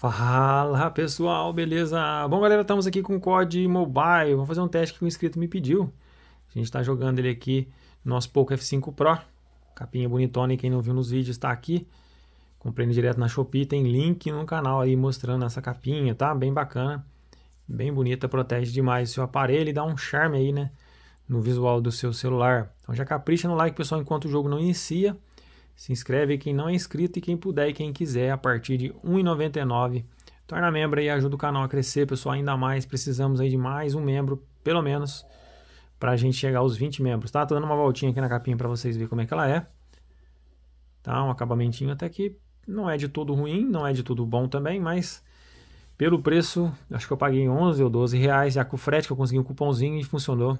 Fala pessoal, beleza? Bom galera, estamos aqui com o COD Mobile, vamos fazer um teste que o inscrito me pediu. A gente está jogando ele aqui no nosso Poco F5 Pro, capinha bonitona e quem não viu nos vídeos está aqui. Comprei ele direto na Shopee, tem link no canal aí mostrando essa capinha, tá? Bem bacana, bem bonita, protege demais o seu aparelho e dá um charme aí, né? No visual do seu celular. Então já capricha no like pessoal enquanto o jogo não inicia. Se inscreve quem não é inscrito e quem puder e quem quiser a partir de R$ 1,99. Torna membro e ajuda o canal a crescer, pessoal, ainda mais. Precisamos aí de mais um membro, pelo menos, para a gente chegar aos 20 membros, tá? Tô dando uma voltinha aqui na capinha para vocês verem como é que ela é. Tá? Um acabamentinho até que não é de todo ruim, não é de todo bom também, mas pelo preço, acho que eu paguei 11 ou 12 reais, já com o frete que eu consegui um cupomzinho e funcionou.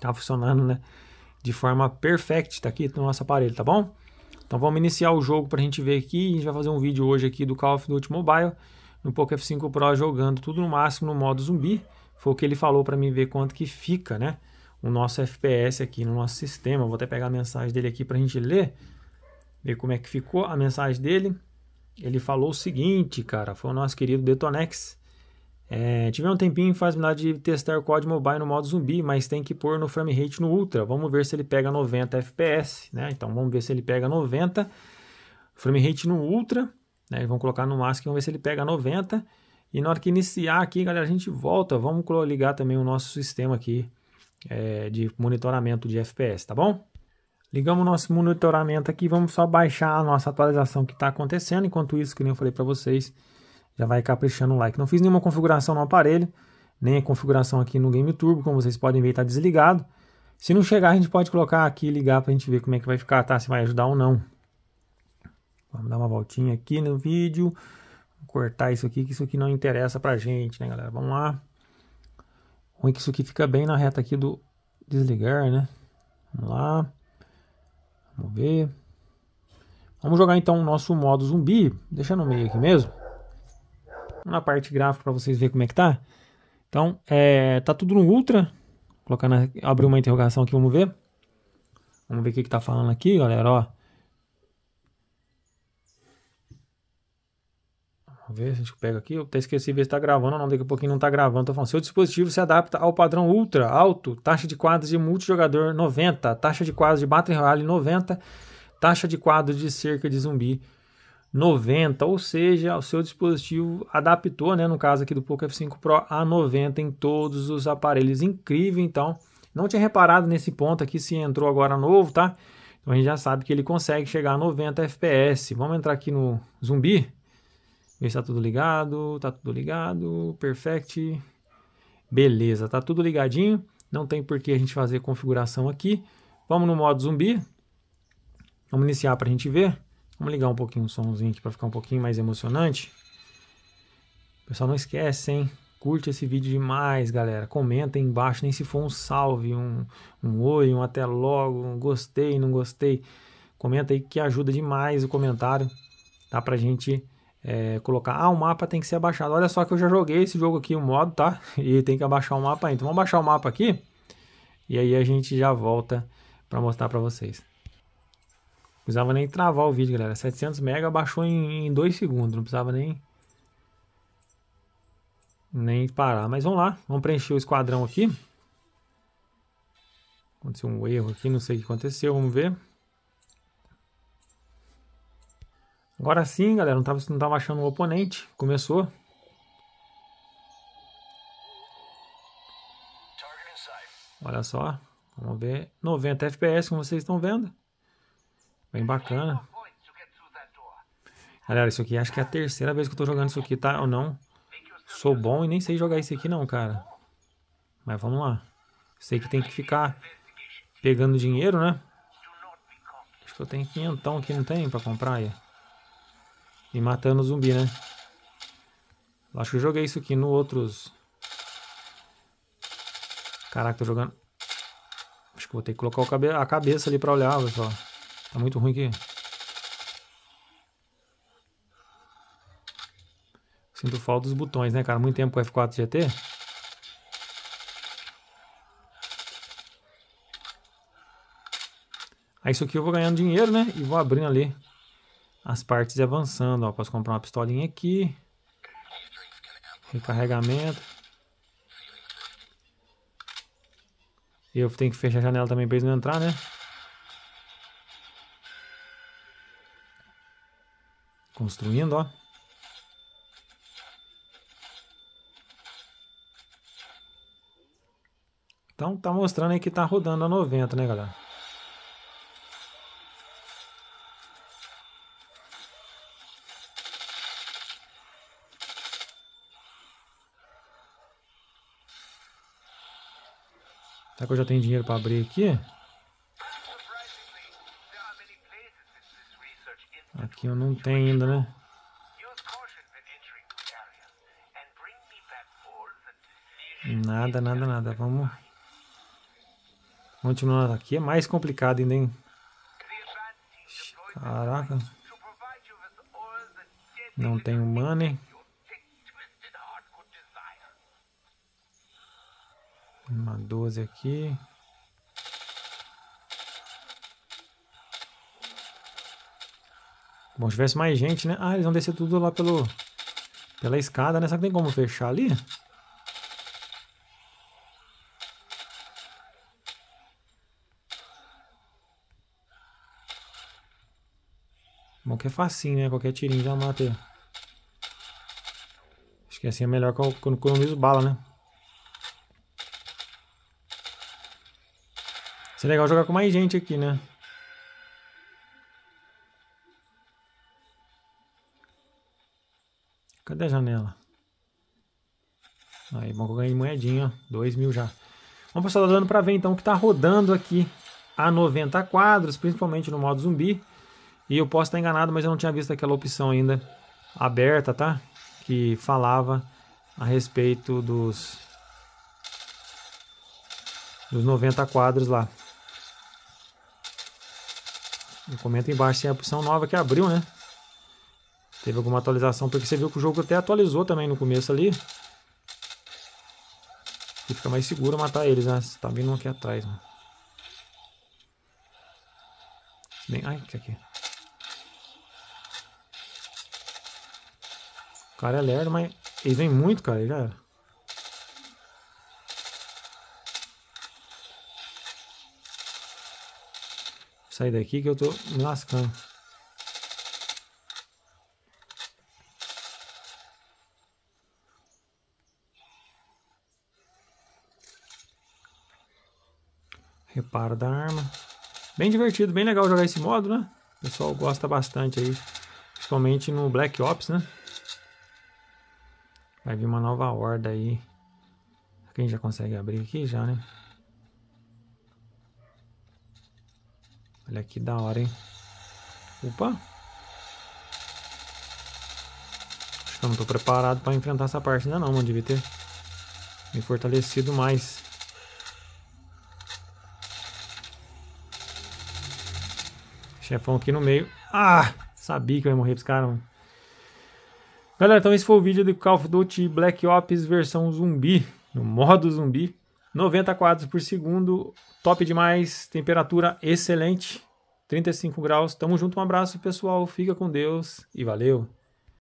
Tá funcionando, né? De forma perfeita, tá aqui no nosso aparelho, tá bom? Então vamos iniciar o jogo para a gente ver aqui. A gente vai fazer um vídeo hoje aqui do Call of Duty Mobile no Poco F5 Pro jogando tudo no máximo no modo zumbi. Foi o que ele falou para mim ver quanto que fica, né? O nosso FPS aqui no nosso sistema. Vou até pegar a mensagem dele aqui para a gente ler, ver como é que ficou a mensagem dele. Ele falou o seguinte, cara, foi o nosso querido Detonex. É, tiver um tempinho, faz milagre de testar o COD Mobile no modo zumbi, mas tem que pôr no frame rate no Ultra. Vamos ver se ele pega 90 FPS, né? Então vamos ver se ele pega 90. Frame rate no Ultra, né? Vamos colocar no máximo, vamos ver se ele pega 90. E na hora que iniciar aqui, galera, a gente volta. Vamos ligar também o nosso sistema aqui é, de monitoramento de FPS, tá bom? Ligamos o nosso monitoramento aqui, vamos só baixar a nossa atualização que está acontecendo. Enquanto isso, que nem eu falei para vocês, já vai caprichando o like. Não fiz nenhuma configuração no aparelho, nem a configuração aqui no Game Turbo, como vocês podem ver, está desligado. Se não chegar, a gente pode colocar aqui e ligar para a gente ver como é que vai ficar, tá? Se vai ajudar ou não. Vamos dar uma voltinha aqui no vídeo. Vou cortar isso aqui, que isso aqui não interessa para a gente, né, galera? Vamos lá. é que isso aqui fica bem na reta aqui do desligar, né? Vamos lá. Vamos ver. Vamos jogar então o nosso modo zumbi. Deixa no meio aqui mesmo na parte gráfica para vocês verem como é que tá. Então, é, tá tudo no ultra. Vou colocar na, abrir uma interrogação aqui, vamos ver. Vamos ver o que que tá falando aqui, galera, ó. Vamos ver se a gente pega aqui. Eu até esqueci de ver se está gravando ou não. Daqui a pouquinho não está gravando. Estou falando, seu dispositivo se adapta ao padrão ultra, alto, taxa de quadros de multijogador 90, taxa de quadros de Battle Royale 90, taxa de quadros de cerca de zumbi 90, ou seja, o seu dispositivo adaptou, né, no caso aqui do Poco F5 Pro, a 90 em todos os aparelhos. Incrível, então. Não tinha reparado nesse ponto aqui se entrou agora novo, tá? Então a gente já sabe que ele consegue chegar a 90 FPS. Vamos entrar aqui no zumbi. Ver se tá tudo ligado, tá tudo ligado, perfect. Beleza, tá tudo ligadinho. Não tem por que a gente fazer configuração aqui. Vamos no modo zumbi. Vamos iniciar para a gente ver. Vamos ligar um pouquinho o somzinho aqui para ficar um pouquinho mais emocionante. Pessoal, não esquece, hein? Curte esse vídeo demais, galera. Comenta aí embaixo, nem se for um salve, um, um oi, um até logo, um gostei, não gostei. Comenta aí que ajuda demais o comentário, tá? Pra gente é, colocar. Ah, o mapa tem que ser abaixado. Olha só que eu já joguei esse jogo aqui, o modo, tá? E tem que abaixar o mapa ainda. Então vamos abaixar o mapa aqui e aí a gente já volta para mostrar para vocês precisava nem travar o vídeo, galera. 700 mega baixou em 2 segundos, não precisava nem nem parar. Mas vamos lá, vamos preencher o esquadrão aqui. Aconteceu um erro aqui, não sei o que aconteceu, vamos ver. Agora sim, galera, não estava não tava achando o um oponente. Começou. Olha só, vamos ver. 90 FPS, como vocês estão vendo. Bem bacana. Galera, isso aqui acho que é a terceira vez que eu tô jogando isso aqui, tá? Ou não? Sou bom e nem sei jogar isso aqui não, cara. Mas vamos lá. Sei que tem que ficar pegando dinheiro, né? Acho que eu tenho quinhentão aqui, não tem? Pra comprar aí. E matando zumbi, né? Acho que eu joguei isso aqui no outros... Caraca, tô jogando... Acho que vou ter que colocar cabe... a cabeça ali pra olhar, pessoal. Tá muito ruim aqui. Sinto falta dos botões, né, cara? Muito tempo com o F4 GT. Aí isso aqui eu vou ganhando dinheiro, né? E vou abrindo ali as partes e avançando, ó. Posso comprar uma pistolinha aqui. Recarregamento. E eu tenho que fechar a janela também pra eles não entrar, né? Construindo, ó. Então tá mostrando aí que tá rodando a 90, né, galera? Será que eu já tenho dinheiro para abrir aqui? Aqui eu não tenho ainda, né? Nada, nada, nada. Vamos continuar aqui. É mais complicado ainda, hein? Caraca. Não tem money. Uma 12 aqui. Bom, se tivesse mais gente, né? Ah, eles vão descer tudo lá pelo, pela escada, né? Será que tem como fechar ali? Bom, que é facinho, né? Qualquer tirinho já mata ele. Acho que assim é melhor quando eu economizo bala, né? Seria legal jogar com mais gente aqui, né? Cadê a janela? Aí, bom, eu ganhei moedinha, ó. 2 mil já. Vamos passar dando para ver então o que está rodando aqui a 90 quadros, principalmente no modo zumbi. E eu posso estar enganado, mas eu não tinha visto aquela opção ainda aberta, tá? Que falava a respeito dos dos 90 quadros lá. Comenta embaixo se é a opção nova que abriu, né? Teve alguma atualização, porque você viu que o jogo até atualizou também no começo ali. E fica mais seguro matar eles, né? Você tá vindo aqui atrás, mano. Bem, ai, que aqui. O cara é lerdo, mas eles vêm muito, cara, ele já era. Sai daqui que eu tô me lascando. Reparo da arma. Bem divertido, bem legal jogar esse modo, né? O pessoal gosta bastante aí. Principalmente no Black Ops, né? Vai vir uma nova horda aí. Quem já consegue abrir aqui já, né? Olha que da hora, hein? Opa! Acho que eu não tô preparado pra enfrentar essa parte ainda não, mano. Devia ter me fortalecido mais. Chefão aqui no meio. Ah! Sabia que eu ia morrer pros caras, mano. Galera, então esse foi o vídeo do Call of Duty Black Ops versão zumbi. No modo zumbi. 90 quadros por segundo. Top demais. Temperatura excelente. 35 graus. Tamo junto, um abraço pessoal. Fica com Deus e valeu!